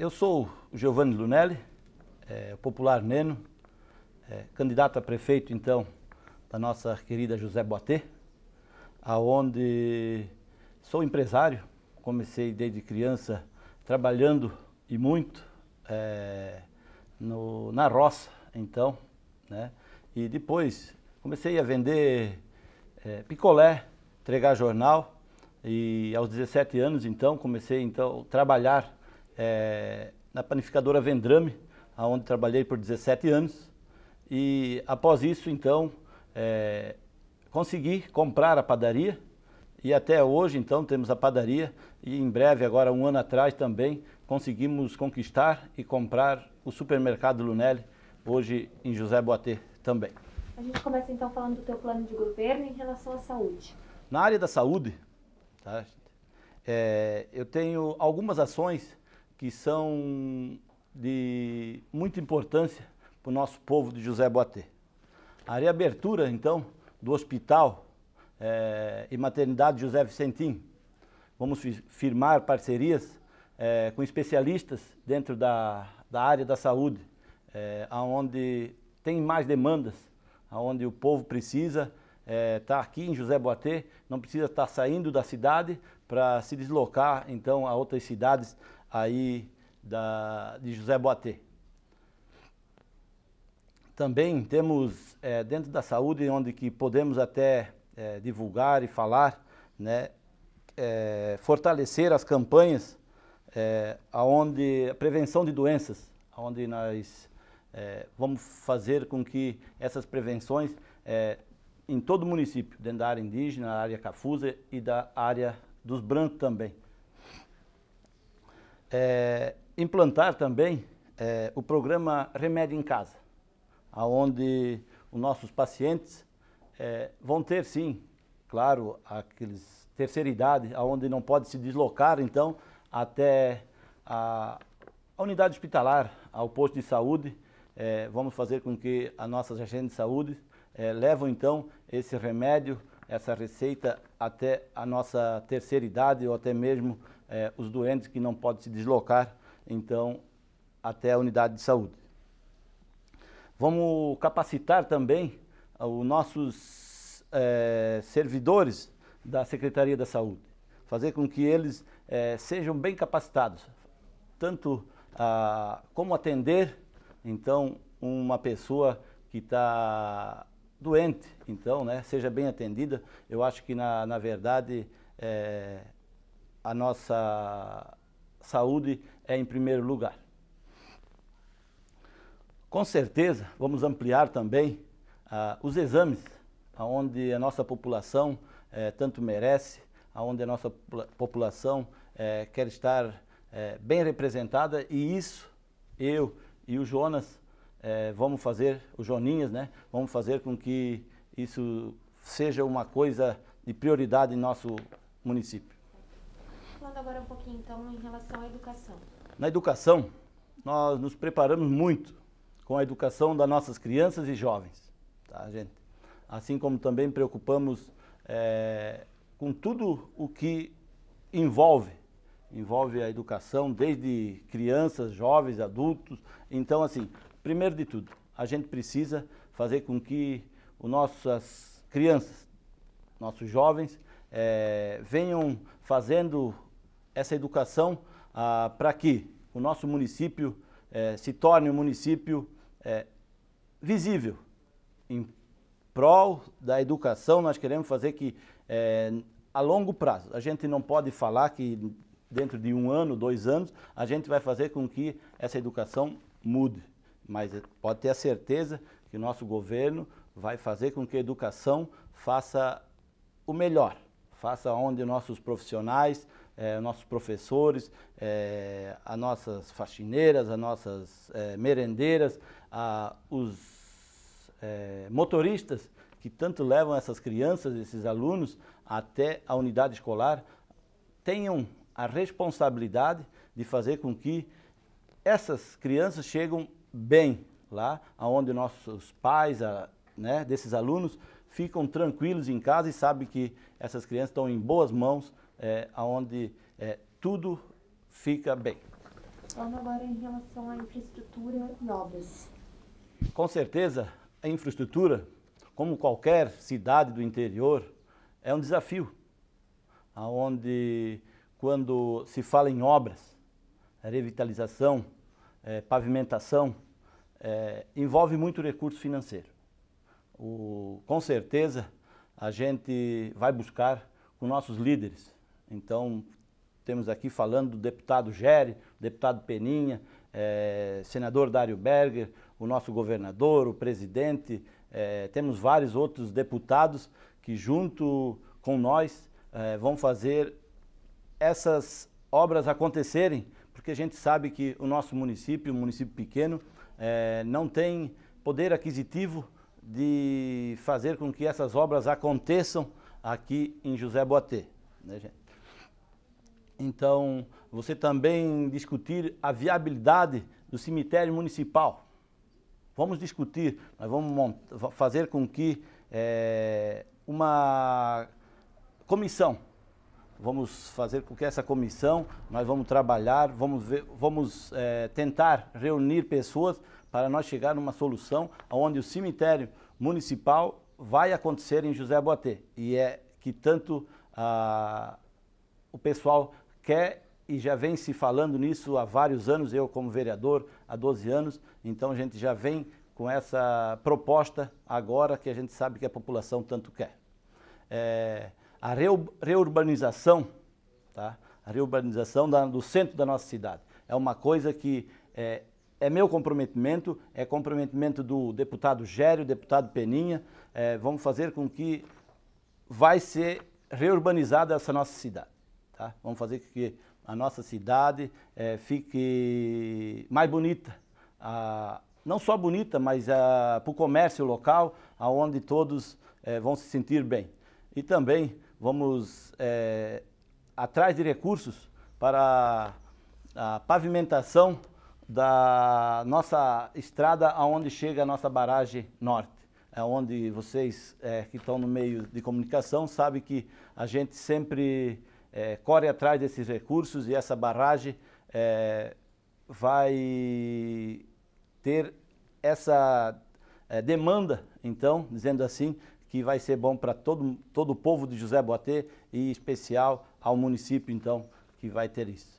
eu sou o Giovanni Lunelli, é, popular Neno, é, candidato a prefeito, então, da nossa querida José Boatê, aonde sou empresário, comecei desde criança trabalhando e muito é, no, na roça, então, né? E depois comecei a vender é, picolé, entregar jornal e aos 17 anos, então, comecei então a trabalhar é, na panificadora Vendrame, onde trabalhei por 17 anos. E após isso, então, é, consegui comprar a padaria e até hoje, então, temos a padaria e em breve, agora um ano atrás também, conseguimos conquistar e comprar o supermercado Lunelli, hoje em José Boatê também. A gente começa então falando do teu plano de governo em relação à saúde. Na área da saúde, tá, é, eu tenho algumas ações que são de muita importância para o nosso povo de José Boatê. A reabertura, então, do Hospital é, e Maternidade José Vicentim. Vamos firmar parcerias é, com especialistas dentro da, da área da saúde, é, eh, onde tem mais demandas, onde o povo precisa estar é, tá aqui em José Boatê, não precisa estar tá saindo da cidade para se deslocar, então, a outras cidades aí da, de José Boatê. Também temos é, dentro da saúde, onde que podemos até é, divulgar e falar, né, é, fortalecer as campanhas é, aonde a prevenção de doenças, onde nós vamos fazer com que essas prevenções em todo o município, dentro da área indígena, área cafusa e da área dos brancos também é, implantar também é, o programa Remédio em Casa, aonde os nossos pacientes é, vão ter, sim, claro, aqueles terceira idade, aonde não pode se deslocar, então, até a, a unidade hospitalar, ao posto de saúde, é, vamos fazer com que as nossas agentes de saúde é, levam, então, esse remédio, essa receita até a nossa terceira idade ou até mesmo é, os doentes que não podem se deslocar, então, até a unidade de saúde. Vamos capacitar também ah, os nossos é, servidores da Secretaria da Saúde, fazer com que eles é, sejam bem capacitados, tanto a, ah, como atender, então, uma pessoa que está doente, então, né, seja bem atendida. Eu acho que, na, na verdade, é, a nossa saúde é em primeiro lugar. Com certeza, vamos ampliar também ah, os exames, onde a nossa população eh, tanto merece, onde a nossa população eh, quer estar eh, bem representada, e isso eu e o Jonas vamos fazer, o Joninhas, né, vamos fazer com que isso seja uma coisa de prioridade em nosso município falando agora um pouquinho, então, em relação à educação. Na educação, nós nos preparamos muito com a educação das nossas crianças e jovens, tá, gente? Assim como também preocupamos é, com tudo o que envolve envolve a educação desde crianças, jovens, adultos. Então, assim, primeiro de tudo, a gente precisa fazer com que as nossas crianças, nossos jovens, é, venham fazendo essa educação ah, para que o nosso município eh, se torne um município eh, visível. Em prol da educação, nós queremos fazer que, eh, a longo prazo, a gente não pode falar que dentro de um ano, dois anos, a gente vai fazer com que essa educação mude. Mas eh, pode ter a certeza que o nosso governo vai fazer com que a educação faça o melhor, faça onde nossos profissionais, eh, nossos professores, é, as nossas faxineiras, as nossas é, merendeiras, a, os motoristas que tanto levam essas crianças, esses alunos até a unidade escolar, tenham a responsabilidade de fazer com que essas crianças cheguem bem lá, aonde nossos pais a, né, desses alunos ficam tranquilos em casa e sabem que essas crianças estão em boas mãos é, onde é, tudo fica bem. Falando agora em relação à infraestrutura e obras. Com certeza, a infraestrutura, como qualquer cidade do interior, é um desafio. Aonde quando se fala em obras, revitalização, é, pavimentação, é, envolve muito recurso financeiro. O, com certeza, a gente vai buscar com nossos líderes então, temos aqui falando do deputado Gere, deputado Peninha, é, senador Dário Berger, o nosso governador, o presidente, é, temos vários outros deputados que, junto com nós, é, vão fazer essas obras acontecerem, porque a gente sabe que o nosso município, um município pequeno, não tem poder aquisitivo de fazer com que essas obras aconteçam aqui em José Boatê. Né, gente? Então, você também discutir a viabilidade do cemitério municipal. Vamos discutir, nós vamos fazer com que é, uma comissão, vamos fazer com que essa comissão, nós vamos trabalhar, vamos, ver, vamos é, tentar reunir pessoas para nós chegar numa solução onde o cemitério municipal vai acontecer em José Boatê. E é que tanto a, ah, o pessoal quer e já vem se falando nisso há vários anos, eu como vereador há 12 anos, então a gente já vem com essa proposta agora que a gente sabe que a população tanto quer. É, a reurbanização, tá? a reurbanização da, do centro da nossa cidade, é uma coisa que é, é meu comprometimento, é comprometimento do deputado Gério, deputado Peninha, é, vamos fazer com que vai ser reurbanizada essa nossa cidade. Tá? Vamos fazer com que a nossa cidade é, fique mais bonita. Ah, não só bonita, mas ah, eh, para o comércio local, aonde todos eh, vão se sentir bem. E também vamos atrás de recursos para a pavimentação da nossa estrada aonde chega a nossa barragem norte. É onde vocês que estão no meio de comunicação sabem que a gente sempre é, corre atrás desses recursos e essa barragem é, vai ter essa é, demanda, então, dizendo assim, que vai ser bom para todo, todo o povo de José Boatê e em especial ao município, então, que vai ter isso.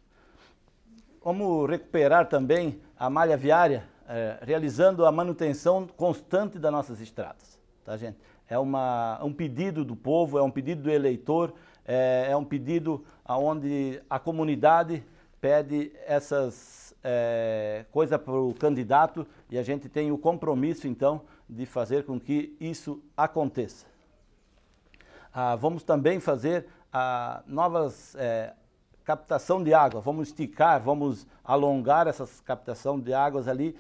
Vamos recuperar também a malha viária, é, realizando a manutenção constante das nossas estradas, tá, gente? É uma, um pedido do povo, é um pedido do eleitor, é, é um pedido onde a comunidade pede essas é, coisas para o candidato e a gente tem o compromisso, então, de fazer com que isso aconteça. Ah, vamos também fazer a ah, novas é, captação de água, vamos esticar, vamos alongar essas captação de águas ali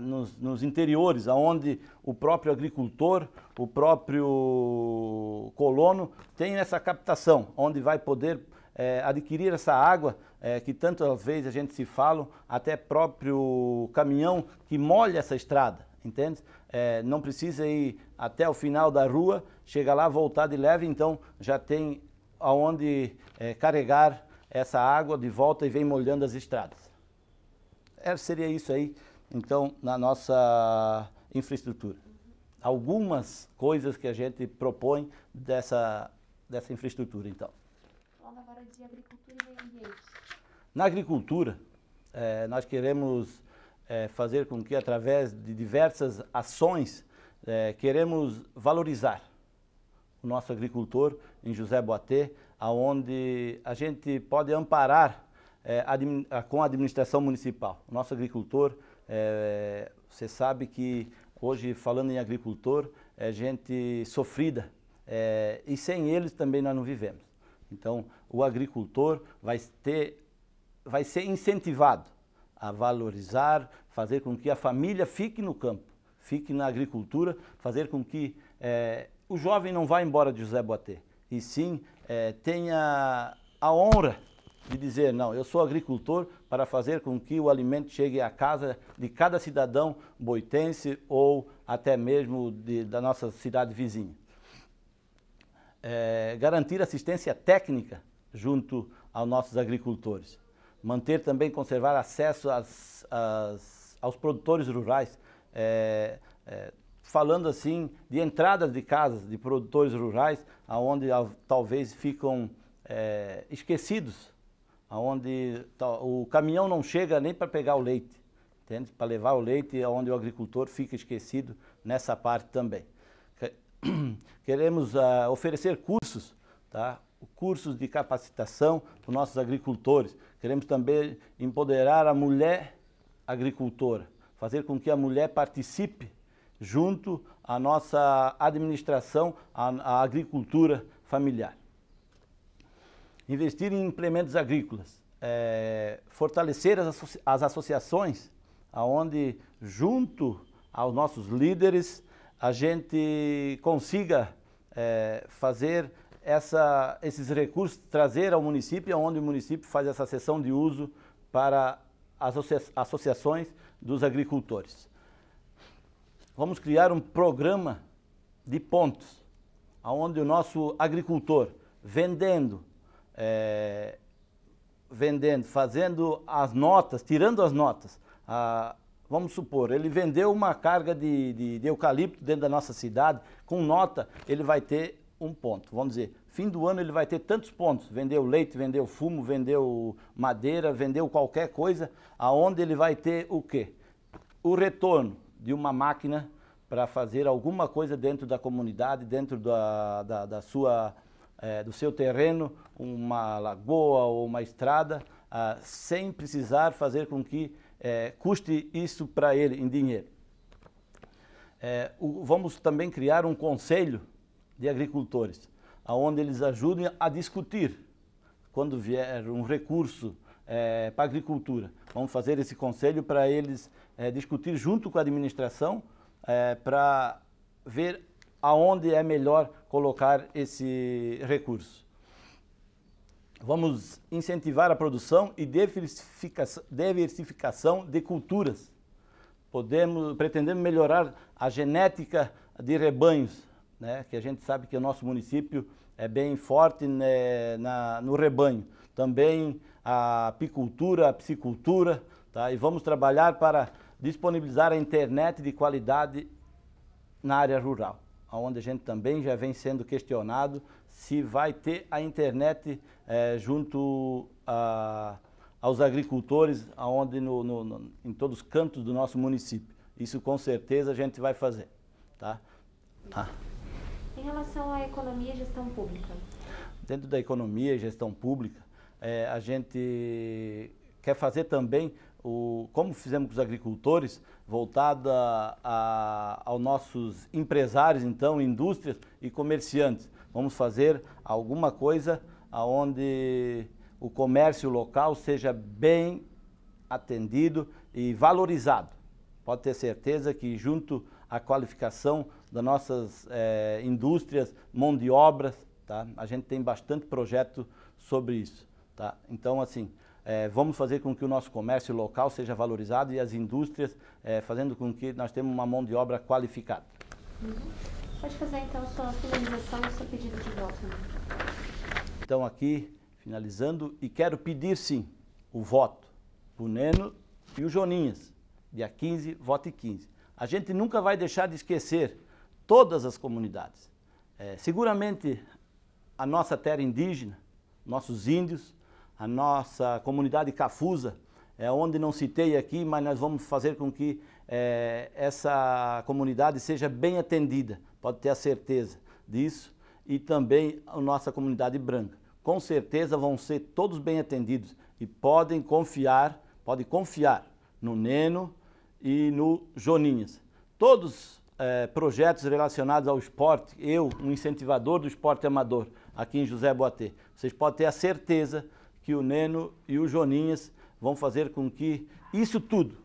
nos, nos, interiores, aonde o próprio agricultor, o próprio colono tem essa captação, onde vai poder é, adquirir essa água é, que tantas vezes a gente se fala, até próprio caminhão que molha essa estrada, entende? É, não precisa ir até o final da rua, chega lá, voltar de leve, então já tem aonde é, carregar essa água de volta e vem molhando as estradas. É, seria isso aí então, na nossa infraestrutura. Algumas coisas que a gente propõe dessa, dessa infraestrutura, então. agora de agricultura e meio ambiente. Na agricultura, é, nós queremos é, fazer com que, através de diversas ações, é, queremos valorizar o nosso agricultor em José Boatê, aonde a gente pode amparar com a administração municipal. O nosso agricultor é, é, você sabe que hoje, falando em agricultor, é gente sofrida é, e sem eles também nós não vivemos. Então, o agricultor vai, ter, vai ser incentivado a valorizar, fazer com que a família fique no campo, fique na agricultura, fazer com que é, o jovem não vá embora de José Boatê, e sim é, tenha a honra de dizer, não, eu sou agricultor para fazer com que o alimento chegue à casa de cada cidadão boitense ou até mesmo de, da nossa cidade vizinha. É, garantir assistência técnica junto aos nossos agricultores. Manter também, conservar acesso às, às, aos produtores rurais. É, é, falando assim de entradas de casas de produtores rurais, onde talvez ficam é, esquecidos onde tá, o caminhão não chega nem para pegar o leite, Para levar o leite aonde o agricultor fica esquecido nessa parte também. Queremos uh, oferecer cursos, tá? cursos de capacitação para os nossos agricultores. Queremos também empoderar a mulher agricultora, fazer com que a mulher participe junto à nossa administração, à, à agricultura familiar investir em implementos agrícolas, é, fortalecer as, associa as associações, aonde junto aos nossos líderes a gente consiga é, fazer essa, esses recursos, trazer ao município, onde o município faz essa sessão de uso para as associa associações dos agricultores. Vamos criar um programa de pontos, onde o nosso agricultor, vendendo, é, vendendo, fazendo as notas, tirando as notas. Ah, vamos supor, ele vendeu uma carga de, de, de, eucalipto dentro da nossa cidade, com nota ele vai ter um ponto. Vamos dizer, fim do ano ele vai ter tantos pontos. Vendeu leite, vendeu fumo, vendeu madeira, vendeu qualquer coisa, aonde ele vai ter o quê? O retorno de uma máquina para fazer alguma coisa dentro da comunidade, dentro da, da, da sua é, do seu terreno uma lagoa ou uma estrada, ah, sem precisar fazer com que é, custe isso para ele em dinheiro. É, o, vamos também criar um conselho de agricultores, aonde eles ajudem a discutir quando vier um recurso é, para a agricultura. Vamos fazer esse conselho para eles é, discutir junto com a administração é, para ver aonde é melhor colocar esse recurso. Vamos incentivar a produção e diversificação de culturas. Podemos, pretendemos melhorar a genética de rebanhos, né? que a gente sabe que o nosso município é bem forte né, na, no rebanho. Também a apicultura, a piscicultura, tá? e vamos trabalhar para disponibilizar a internet de qualidade na área rural onde a gente também já vem sendo questionado se vai ter a internet é, junto a, aos agricultores, aonde no, no, no, em todos os cantos do nosso município. Isso com certeza a gente vai fazer. Tá? Tá. Em relação à economia e gestão pública? Dentro da economia e gestão pública, é, a gente quer fazer também o, como fizemos com os agricultores, voltada aos nossos empresários, então, indústrias e comerciantes. Vamos fazer alguma coisa onde o comércio local seja bem atendido e valorizado. Pode ter certeza que junto à qualificação das nossas eh, indústrias, mão de obras, tá? a gente tem bastante projeto sobre isso. Tá? Então, assim, é, vamos fazer com que o nosso comércio local seja valorizado e as indústrias, é, fazendo com que nós tenhamos uma mão de obra qualificada. Uhum. Pode fazer então sua finalização e seu pedido de voto. Né? Então aqui, finalizando, e quero pedir sim o voto para o Neno e o Joninhas. Dia 15, vote 15. A gente nunca vai deixar de esquecer todas as comunidades. É, seguramente a nossa terra indígena, nossos índios, a nossa comunidade Cafusa, é, onde não citei aqui, mas nós vamos fazer com que é, essa comunidade seja bem atendida, pode ter a certeza disso, e também a nossa comunidade branca. Com certeza vão ser todos bem atendidos e podem confiar, podem confiar no Neno e no Joninhas. Todos é, projetos relacionados ao esporte, eu, um incentivador do esporte amador aqui em José Boatê, vocês podem ter a certeza que o Neno e o Joninhas vão fazer com que isso tudo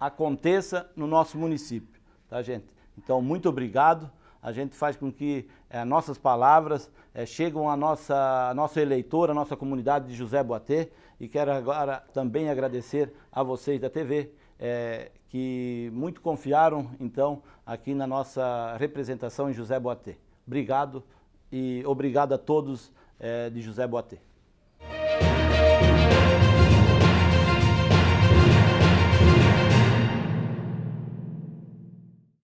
aconteça no nosso município, tá gente? Então, muito obrigado. A gente faz com que é, nossas palavras é, chegam à nossa, à nossa eleitora, à nossa comunidade de José Boatê. E quero agora também agradecer a vocês da TV, é, eh, que muito confiaram, então, aqui na nossa representação em José Boatê. Obrigado e obrigado a todos de José Boatê.